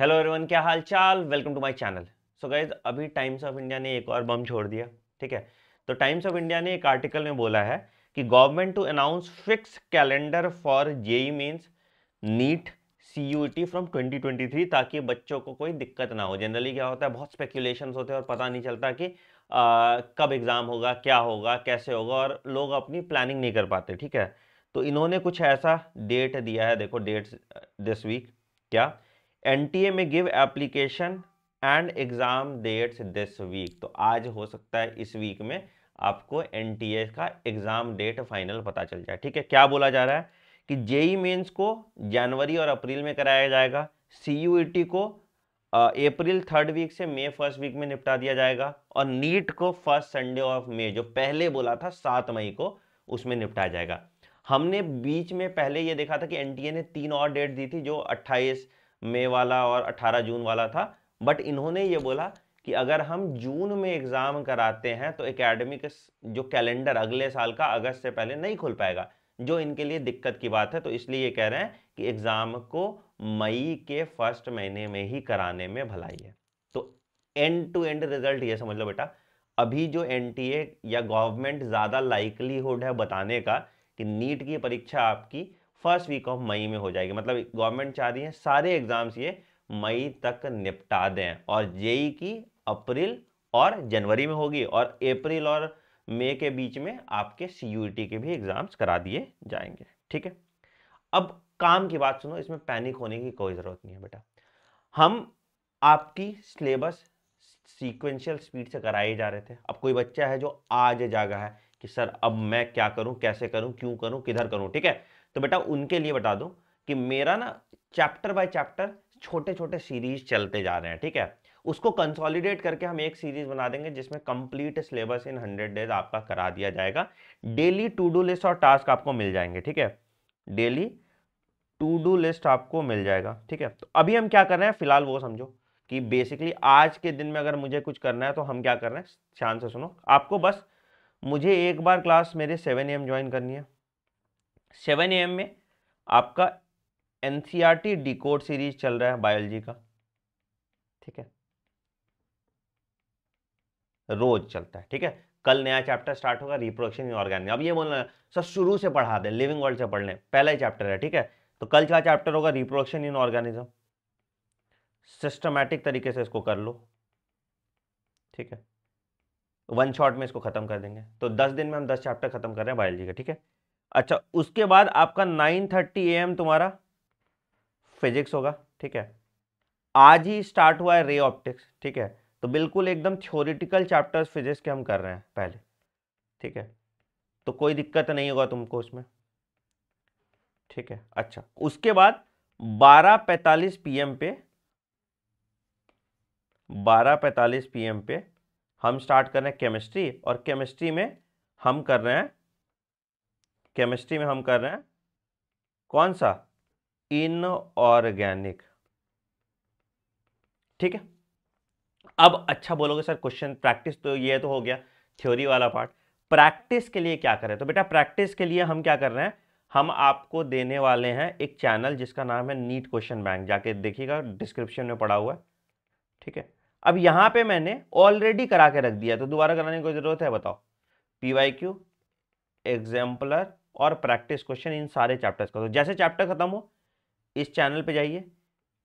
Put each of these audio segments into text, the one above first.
hello everyone क्या हाल चाल welcome to my channel so guys अभी टाइम्स ऑफ इंडिया ने एक और बम छोड़ दिया ठीक है तो टाइम्स ऑफ इंडिया ने एक आर्टिकल में बोला है कि government to announce fix calendar for JEE mains NEET C from 2023 ताकि बच्चों को कोई दिक्कत ना हो जनरली क्या होता है बहुत स्पेक्यूलेशन होते हैं और पता नहीं चलता कि आ, कब एग्ज़ाम होगा क्या होगा कैसे होगा और लोग अपनी प्लानिंग नहीं कर पाते ठीक है तो इन्होंने कुछ ऐसा डेट दिया है देखो डेट दिस वीक क्या ए में give application and exam dates this week तो आज हो सकता है इस वीक में आपको ए का एग्ज़ाम डेट फाइनल पता चल जाए ठीक है क्या बोला जा रहा है कि जेई मेन्स को जनवरी और अप्रैल में कराया जाएगा सी e को अप्रैल थर्ड वीक से मई फर्स्ट वीक में निपटा दिया जाएगा और नीट को फर्स्ट संडे ऑफ मे जो पहले बोला था सात मई को उसमें निपटाया जाएगा हमने बीच में पहले ये देखा था कि एनटीए ने तीन और डेट दी थी जो अट्ठाईस मई वाला और 18 जून वाला था बट इन्होंने ये बोला कि अगर हम जून में एग्ज़ाम कराते हैं तो एकेडमिक जो कैलेंडर अगले साल का अगस्त से पहले नहीं खुल पाएगा जो इनके लिए दिक्कत की बात है तो इसलिए ये कह रहे हैं कि एग्ज़ाम को मई के फर्स्ट महीने में ही कराने में भलाई है तो एंड टू एंड रिजल्ट ये समझ लो बेटा अभी जो एन या गवर्नमेंट ज़्यादा लाइकलीहुड है बताने का कि नीट की परीक्षा आपकी फर्स्ट वीक ऑफ मई में हो जाएगी मतलब गवर्नमेंट चाह रही है सारे एग्जाम्स ये मई तक निपटा दें और जेई की अप्रैल और जनवरी में होगी और अप्रैल और मई के बीच में आपके सी के भी एग्ज़ाम्स करा दिए जाएंगे ठीक है अब काम की बात सुनो इसमें पैनिक होने की कोई ज़रूरत नहीं है बेटा हम आपकी सिलेबस सीक्वेंशियल स्पीड से कराए जा रहे थे अब कोई बच्चा है जो आज जागा है कि सर अब मैं क्या करूं कैसे करूं क्यों करूं किधर करूं ठीक है तो बेटा उनके लिए बता दूं कि मेरा ना चैप्टर बाय चैप्टर छोटे छोटे सीरीज चलते जा रहे हैं ठीक है उसको कंसोलिडेट करके हम एक सीरीज बना देंगे जिसमें complete syllabus in hundred days आपका करा दिया जाएगा डेली टू डू लिस्ट और टास्क आपको मिल जाएंगे ठीक है डेली टू डू लिस्ट आपको मिल जाएगा ठीक है तो अभी हम क्या कर रहे हैं फिलहाल वो समझो कि बेसिकली आज के दिन में अगर मुझे कुछ करना है तो हम क्या कर रहे हैं ध्यान से सुनो आपको बस मुझे एक बार क्लास मेरे सेवन एम ज्वाइन करनी है सेवन एम में आपका N C R T series चल रहा है बायोलॉजी का ठीक है रोज चलता है ठीक है कल नया चैप्टर स्टार्ट होगा रिप्रोडक्शन इन ऑर्गेनिक अब ये बोलना सर शुरू से पढ़ा दे लिविंग वर्ल्ड से पढ़ लें पहला ही चैप्टर है ठीक है तो कल का चैप्टर होगा रिप्रोडक्शन इन ऑर्गेनिज्म सिस्टमैटिक तरीके से इसको कर लो ठीक है वन शॉट में इसको खत्म कर देंगे तो दस दिन में हम दस चैप्टर खत्म कर रहे हैं बायोलॉजी का ठीक है अच्छा उसके बाद आपका नाइन थर्टी एम तुम्हारा फिजिक्स होगा ठीक है आज ही स्टार्ट हुआ है रे ऑप्टिक्स ठीक है तो बिल्कुल एकदम थ्योरिटिकल चैप्टर्स फिजिक्स के हम कर रहे हैं पहले ठीक है तो कोई दिक्कत नहीं होगा तुमको उसमें ठीक है अच्छा उसके बाद 12:45 पीएम पे 12:45 एम पे हम स्टार्ट कर रहे हैं केमिस्ट्री और केमिस्ट्री में हम कर रहे हैं केमिस्ट्री में हम कर रहे हैं कौन सा इनऑर्गेनिक ठीक है अब अच्छा बोलोगे सर क्वेश्चन प्रैक्टिस तो ये तो हो गया थ्योरी वाला पार्ट प्रैक्टिस के लिए क्या करें तो बेटा प्रैक्टिस के लिए हम क्या कर रहे हैं हम आपको देने वाले हैं एक चैनल जिसका नाम है नीट क्वेश्चन बैंक जाके देखिएगा डिस्क्रिप्शन में पड़ा हुआ है ठीक है अब यहाँ पे मैंने ऑलरेडी करा के रख दिया तो दोबारा कराने की ज़रूरत है बताओ पी वाई क्यू एग्जाम्पलर और प्रैक्टिस क्वेश्चन इन सारे चैप्टर्स का तो जैसे चैप्टर खत्म हो इस चैनल पे जाइए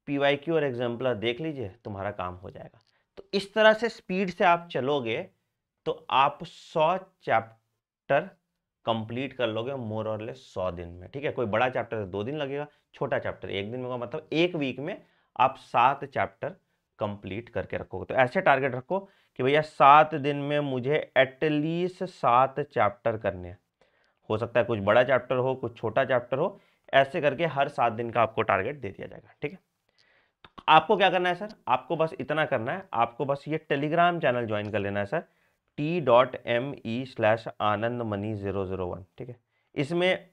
पी और एग्जाम्पलर देख लीजिए तुम्हारा काम हो जाएगा तो इस तरह से स्पीड से आप चलोगे तो आप सौ चैप्टर कंप्लीट कर लोगे मोर और लेस सौ दिन में ठीक है कोई बड़ा चैप्टर तो दो दिन लगेगा छोटा चैप्टर एक दिन में होगा मतलब एक वीक में आप सात चैप्टर कंप्लीट करके रखोगे तो ऐसे टारगेट रखो कि भैया सात दिन में मुझे एटलीस्ट सात चैप्टर करने हैं हो सकता है कुछ बड़ा चैप्टर हो कुछ छोटा चैप्टर हो ऐसे करके हर सात दिन का आपको टारगेट दे दिया जाएगा ठीक है तो आपको क्या करना है सर आपको बस इतना करना है आपको बस ये टेलीग्राम चैनल ज्वाइन कर लेना है sir T dot M E slash Anand Mani zero zero one ठीक है इसमें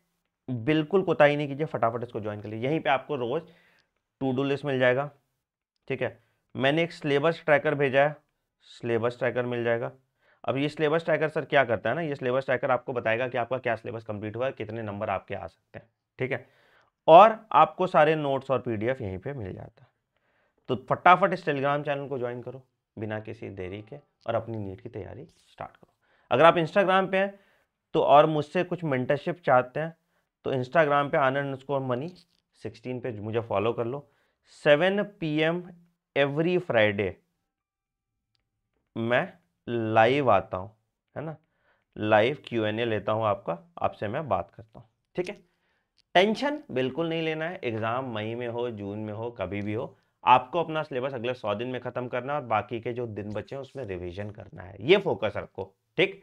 बिल्कुल कोताही नहीं कीजिए फटाफट इसको ज्वाइन कर लीजिए यहीं पे आपको रोज़ टू डू लिस्ट मिल जाएगा ठीक है मैंने एक सिलेबस ट्रैकर भेजा है सिलेबस ट्रैकर मिल जाएगा अब ये सिलेबस ट्रैकर सर क्या करता है ना ये सिलेबस ट्रैकर आपको बताएगा कि आपका क्या सिलेबस कंप्लीट हुआ है कितने नंबर आपके आ सकते हैं ठीक है और आपको सारे नोट्स और पीडीएफ यहीं पे मिल जाता है तो फटाफट इस टेलीग्राम चैनल को ज्वाइन करो बिना किसी देरी के और अपनी नीट की तैयारी स्टार्ट करो अगर आप इंस्टाग्राम पे हैं तो और मुझसे कुछ मेंटरशिप चाहते हैं तो इंस्टाग्राम पे आनंद स्कोर मनी सिक्सटीन पे मुझे फॉलो कर लो seven P M every Friday मैं लाइव आता हूँ है ना लाइव क्यू एन ए लेता हूँ आपका आपसे मैं बात करता हूँ ठीक है टेंशन बिल्कुल नहीं लेना है एग्ज़ाम मई में हो जून में हो कभी भी हो आपको अपना सिलेबस अगले सौ दिन में ख़त्म करना है और बाकी के जो दिन बचे हैं उसमें रिविजन करना है ये फोकस रखो ठीक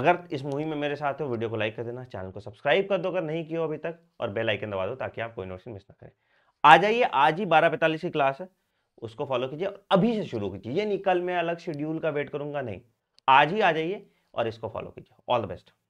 अगर इस मूवी में मेरे साथ हो वीडियो को लाइक कर देना चैनल को सब्सक्राइब कर दो अगर नहीं किया अभी तक और बेल आइकन दबा दो ताकि आप कोई नोटिस मिस ना करें आ जाइए आज ही बारह पैंतालीस की क्लास है उसको फॉलो कीजिए अभी से शुरू कीजिए ये नहीं कल मैं अलग शेड्यूल का वेट करूंगा नहीं आज ही आ जाइए और इसको फॉलो कीजिए ऑल द बेस्ट